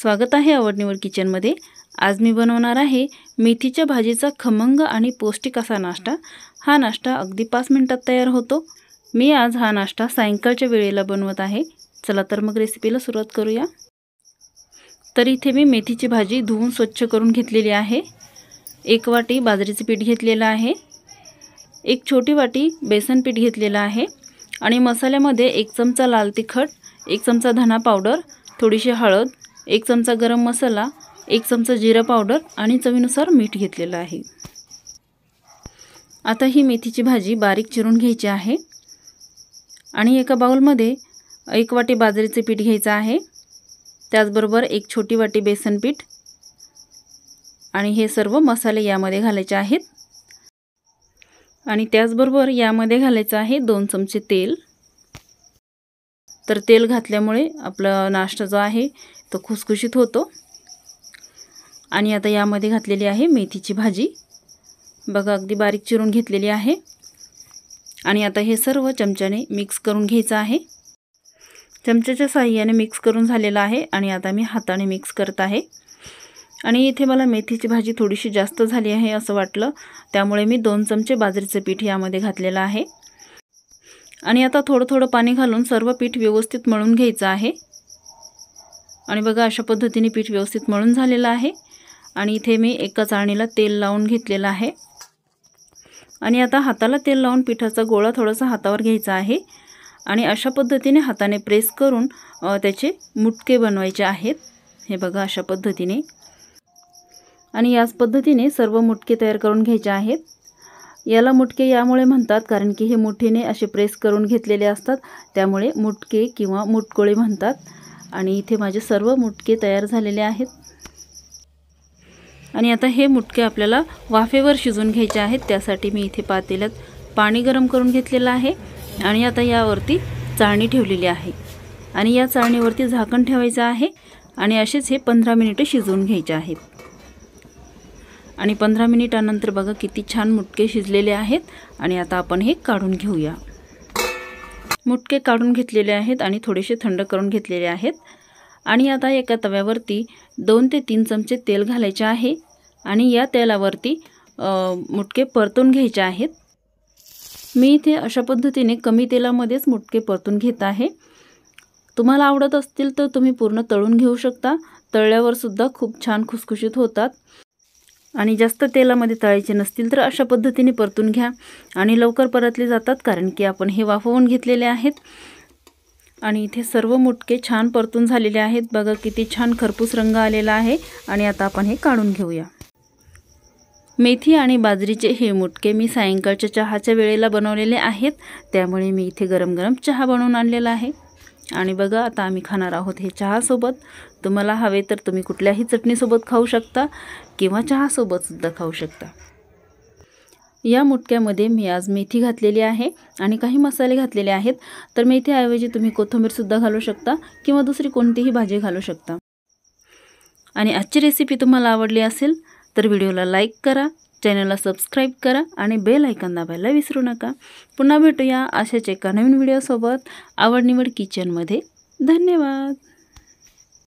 स्वागत आहे आवडनिवड किचनमध्ये आज मी बनवणार आहे मेथीच्या भाजीचा खमंग आणि पौष्टिक असा नाश्ता हा नाश्ता अगदी पाच मिनटात तयार होतो मी आज हा नाश्ता सायंकाळच्या वेळेला बनवत आहे चला तर मग रेसिपीला सुरुवात करूया तर इथे मी मेथीची भाजी धुवून स्वच्छ करून घेतलेली आहे एक वाटी बाजरीचं पीठ घेतलेलं आहे एक छोटी वाटी बेसन पीठ घेतलेलं आहे आणि मसाल्यामध्ये एक चमचा लाल तिखट एक चमचा धना पावडर थोडीशी हळद एक चमचा गरम मसाला एक चमचा जिरा पावडर आणि चवीनुसार मीठ घेतलेलं आहे आता ही मेथीची भाजी बारीक चिरून घ्यायची आहे आणि एका बाऊलमध्ये एक वाटी बाजरीचे पीठ घ्यायचं आहे त्याचबरोबर एक छोटी वाटी बेसन पीठ आणि हे सर्व मसाले यामध्ये घालायचे आहेत आणि त्याचबरोबर यामध्ये घालायचं आहे दोन चमचे तेल तर तेल घातल्यामुळे आपला नाश्ता जो आहे तो खुसखुशीत होतो आणि आता यामध्ये घातलेली आहे मेथीची भाजी बघा अगदी बारीक चिरून घेतलेली आहे आणि आता हे सर्व चमच्याने मिक्स करून घ्यायचं आहे चमच्याच्या साह्याने मिक्स करून झालेलं आहे आणि आता मी हाताने मिक्स करत आहे आणि इथे मला मेथीची भाजी थोडीशी जास्त झाली आहे असं वाटलं त्यामुळे मी दोन चमचे बाजरीचं पीठ यामध्ये घातलेलं आहे आणि आता थोडं थोडं पाणी घालून सर्व पीठ व्यवस्थित मळून घ्यायचं आहे आणि बघा अशा पद्धतीने पीठ व्यवस्थित मळून झालेलं आहे आणि इथे मी एका चाळणीला तेल लावून घेतलेलं आहे आणि आता हाताला तेल लावून पिठाचा गोळा थोडासा हातावर घ्यायचा आहे आणि अशा पद्धतीने हाताने प्रेस करून त्याचे मुटके बनवायचे आहेत हे बघा अशा पद्धतीने आणि याच पद्धतीने सर्व मुटके तयार करून घ्यायचे आहेत याला मुटके यामुळे म्हणतात कारण की हे मुठीने असे प्रेस करून घेतलेले असतात त्यामुळे मुटके किंवा मुटकोळे म्हणतात आणि इथे माझे सर्व मुटके तयार झालेले आहेत आणि आता हे मुटके आपल्याला वाफेवर शिजून घ्यायचे आहेत त्यासाठी मी इथे पातेल्यात पाणी गरम करून घेतलेलं आहे आणि आता यावरती चाळणी ठेवलेली आहे आणि या चाळणीवरती झाकण ठेवायचं आहे आणि असेच हे पंधरा मिनिटं शिजवून घ्यायचे आहेत आणि पंधरा मिनिटानंतर बघा किती छान मुटके शिजलेले आहेत आणि आता आपण हे काढून घेऊया मुटके काढून घेतलेले आहेत आणि थोडेसे थंड करून घेतलेले आहेत आणि आता एका तव्यावरती दोन ते तीन चमचे तेल घालायचे आहे आणि या तेलावरती मुटके परतून घ्यायचे आहेत मी इथे अशा पद्धतीने कमी तेलामध्येच मुटके परतून घेत आहे तुम्हाला आवडत असतील तर तुम्ही पूर्ण तळून घेऊ शकता तळल्यावरसुद्धा खूप छान खुसखुशीत होतात आणि जास्त तेलामध्ये तळायचे नसतील तर अशा पद्धतीने परतून घ्या आणि लवकर परतले जातात कारण की आपण हे वाफवून घेतलेले आहेत आणि इथे सर्व मुटके छान परतून झालेले आहेत बघा किती छान खरपूस रंग आलेला आहे आणि आता आपण हे काढून घेऊया मेथी आणि बाजरीचे हे मुटके मी सायंकाळच्या चहाच्या वेळेला बनवलेले आहेत त्यामुळे मी इथे गरम गरम चहा बनवून आणलेला आहे आणि बघा आता आम्ही खाणार आहोत हे चहासोबत तुम्हाला हवे तर तुम्ही कुठल्याही चटणीसोबत खाऊ शकता किंवा चहासोबतसुद्धा खाऊ शकता या मुटक्यामध्ये मी आज मेथी घातलेली आहे आणि काही मसाले घातलेले आहेत तर मेथीऐवजी तुम्ही कोथंबीरसुद्धा घालू शकता किंवा दुसरी कोणतीही भाजी घालू शकता आणि आजची रेसिपी तुम्हाला आवडली असेल तर व्हिडिओला लाईक करा चॅनलला सबस्क्राईब करा आणि बेल ऐकन दाबायला विसरू नका पुन्हा भेटूया अशाच एका नवीन व्हिडिओसोबत आवडनिवड किचनमध्ये धन्यवाद